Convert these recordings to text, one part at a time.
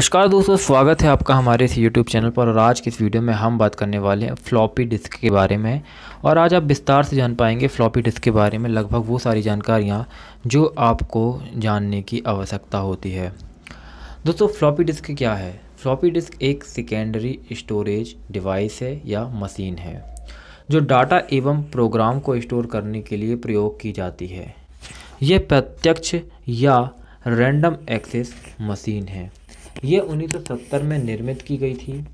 नमस्कार दोस्तों स्वागत है आपका हमारे इस YouTube चैनल पर और आज की इस वीडियो में हम बात करने वाले हैं फ्लॉपी डिस्क के बारे में और आज आप विस्तार से जान पाएंगे फ्लॉपी डिस्क के बारे में लगभग वो सारी जानकारियाँ जो आपको जानने की आवश्यकता होती है दोस्तों फ्लॉपी डिस्क क्या है फ्लॉपी डिस्क एक सेकेंडरी स्टोरेज डिवाइस है या मशीन है जो डाटा एवं प्रोग्राम को स्टोर करने के लिए प्रयोग की जाती है यह प्रत्यक्ष या रैंडम एक्सेस मशीन है यह 1970 में निर्मित की गई थी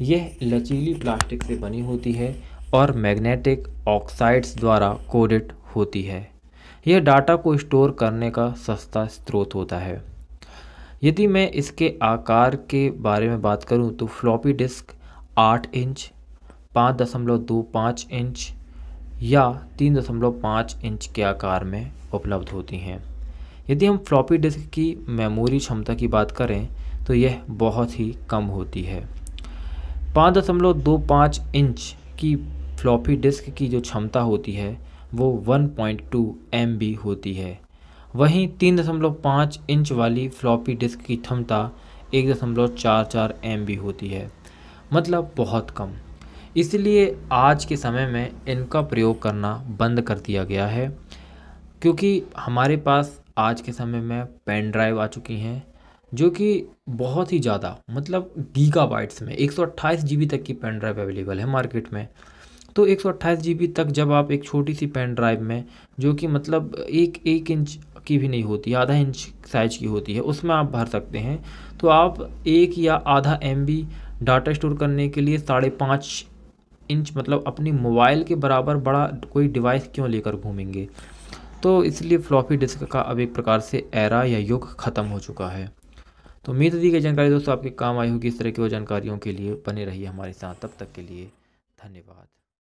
यह लचीली प्लास्टिक से बनी होती है और मैग्नेटिक ऑक्साइड्स द्वारा कोडेड होती है यह डाटा को स्टोर करने का सस्ता स्रोत होता है यदि मैं इसके आकार के बारे में बात करूं तो फ्लॉपी डिस्क 8 इंच 5.25 इंच या 3.5 इंच के आकार में उपलब्ध होती हैं यदि हम फ्लॉपी डिस्क की मेमोरी क्षमता की बात करें तो यह बहुत ही कम होती है पाँच दशमलव दो पाँच इंच की फ्लॉपी डिस्क की जो क्षमता होती है वो 1.2 पॉइंट होती है वहीं तीन दशमलव पाँच इंच वाली फ्लॉपी डिस्क की क्षमता एक दशमलव चार चार एम होती है मतलब बहुत कम इसलिए आज के समय में इनका प्रयोग करना बंद कर दिया गया है क्योंकि हमारे पास आज के समय में पेन ड्राइव आ चुकी हैं जो कि बहुत ही ज़्यादा मतलब गीगा बाइट्स में एक सौ तक की पेन ड्राइव अवेलेबल है मार्केट में तो एक सौ तक जब आप एक छोटी सी पेन ड्राइव में जो कि मतलब एक एक इंच की भी नहीं होती आधा इंच साइज की होती है उसमें आप भर सकते हैं तो आप एक या आधा एम डाटा स्टोर करने के लिए साढ़े पाँच इंच मतलब अपनी मोबाइल के बराबर बड़ा कोई डिवाइस क्यों लेकर घूमेंगे तो इसलिए फ्लॉपी डिस्क का अब एक प्रकार से एरा या युग ख़त्म हो चुका है तो उम्मीद दी गई जानकारी दोस्तों आपके काम आई होगी इस तरह की वो जानकारियों के लिए बने रहिए हमारे साथ तब तक के लिए धन्यवाद